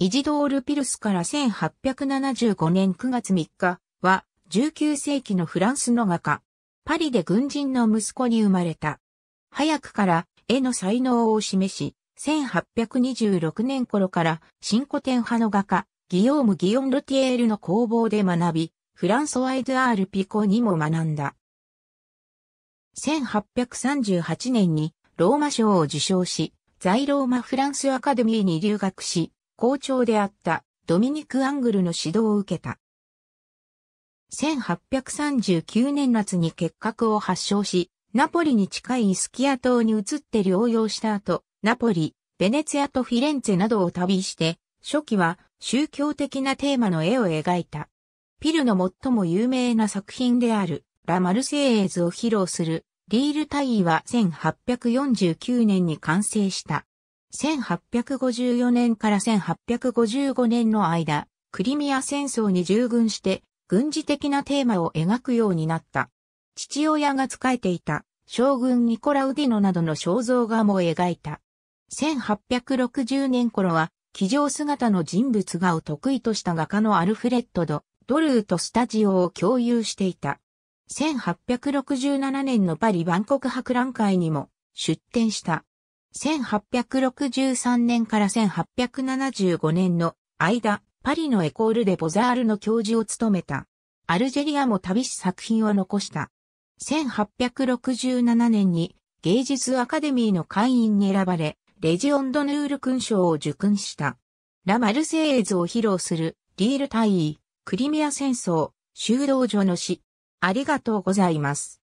イジドール・ピルスから1875年9月3日は19世紀のフランスの画家。パリで軍人の息子に生まれた。早くから絵の才能を示し、1826年頃から新古典派の画家、ギヨーム・ギヨン・ロティエールの工房で学び、フランソワイド・アール・ピコにも学んだ。1838年にローマ賞を受賞し、在ローマ・フランスアカデミーに留学し、校長であったドミニク・アングルの指導を受けた。1839年夏に結核を発症し、ナポリに近いイスキア島に移って療養した後、ナポリ、ベネツィアとフィレンツェなどを旅して、初期は宗教的なテーマの絵を描いた。ピルの最も有名な作品である、ラ・マルセイエーズを披露する、リールイイは1849年に完成した。1854年から1855年の間、クリミア戦争に従軍して、軍事的なテーマを描くようになった。父親が仕えていた将軍ニコラウディノなどの肖像画も描いた。1860年頃は、騎乗姿の人物画を得意とした画家のアルフレッドド・ドルーとスタジオを共有していた。1867年のパリ万国博覧会にも出展した。1863年から1875年の間、パリのエコールでボザールの教授を務めた。アルジェリアも旅し作品を残した。1867年に芸術アカデミーの会員に選ばれ、レジオンドヌール勲章を受勲した。ラ・マルセイエズを披露する、リール大尉、クリミア戦争、修道女の詩。ありがとうございます。